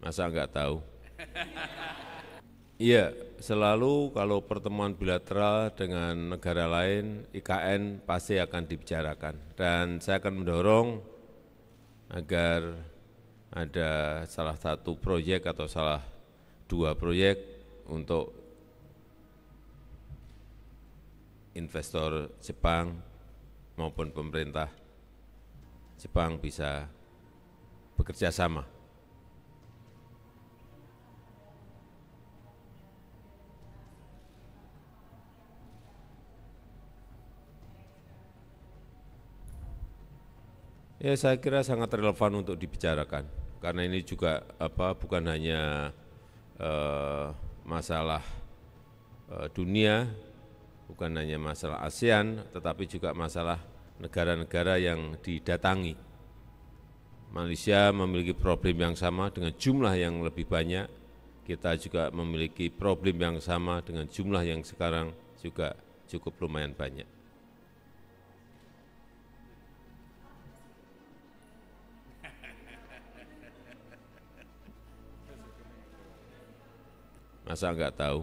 Masa enggak tahu? Iya, selalu kalau pertemuan bilateral dengan negara lain, IKN pasti akan dibicarakan. Dan saya akan mendorong agar ada salah satu proyek atau salah dua proyek untuk investor Jepang maupun pemerintah Jepang bisa bekerja sama. Ya saya kira sangat relevan untuk dibicarakan karena ini juga apa bukan hanya uh, masalah uh, dunia, bukan hanya masalah ASEAN, tetapi juga masalah negara-negara yang didatangi. Malaysia memiliki problem yang sama dengan jumlah yang lebih banyak. Kita juga memiliki problem yang sama dengan jumlah yang sekarang juga cukup lumayan banyak. masa enggak tahu